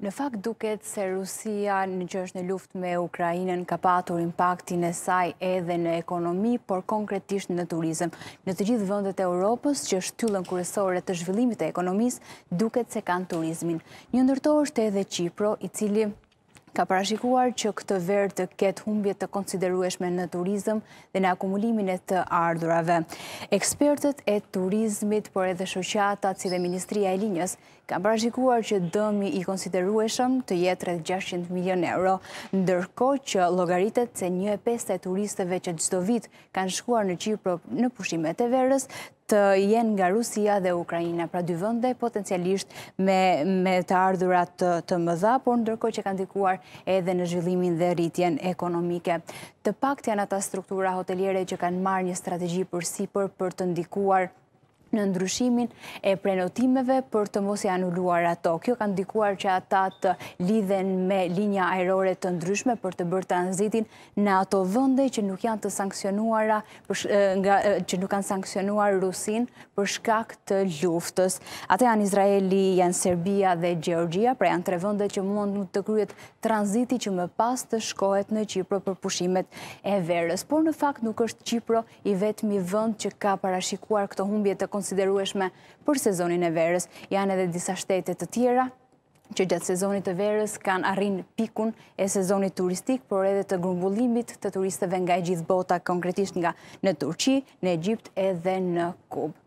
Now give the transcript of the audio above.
Në fakt duket se Rusia në që është në luft me Ukrajinën ka patur impaktin e saj edhe në ekonomi, por konkretisht në turizm. Në të gjithë vëndet e Europës, që është tyllën kërësore të zhvillimit e ekonomis, duket se kanë turizmin. Një ndërto është edhe Qipro, i cili... Ka parashikuar që këtë verë të ketë humbje të konsiderueshme në turizm dhe në akumulimin e të ardhurave. Ekspertët e turizmit, por edhe shëqatat si dhe Ministria e Linjës, ka parashikuar që dëmi i konsiderueshëm të jetë rrët 600 milion euro, ndërko që logaritet se një e peste turisteve që gjithdo vit kanë shkuar në Qipro në pushimet e verës, të jenë nga Rusia dhe Ukrajina, pra dy vënde potencialisht me të ardhurat të mëdha, por ndërko që kanë dikuar edhe në zhvillimin dhe rritjen ekonomike. Të pak të janë ata struktura hoteliere që kanë marrë një strategji për si për për të ndikuar në ndryshimin e prenotimeve për të mos e anulluar ato. Kjo kanë dikuar që ata të lidhen me linja aerore të ndryshme për të bërë transitin në ato vënde që nuk janë të sankcionuara që nuk kanë sankcionuar Rusin për shkak të luftës. Ate janë Izraeli, janë Serbia dhe Georgia, pra janë tre vënde që mund nuk të kryet transiti që më pas të shkohet në Qipro për pushimet e verës. Por në fakt nuk është Qipro i vetëmi vënd që ka parashikuar këto humbje të konsumit konsiderueshme për sezonin e verës, janë edhe disa shtetet të tjera, që gjatë sezonit të verës kanë arrin pikun e sezonit turistik, por edhe të grumbullimit të turistëve nga e gjithë bota, konkretisht nga në Turqi, në Egjipt edhe në Kubë.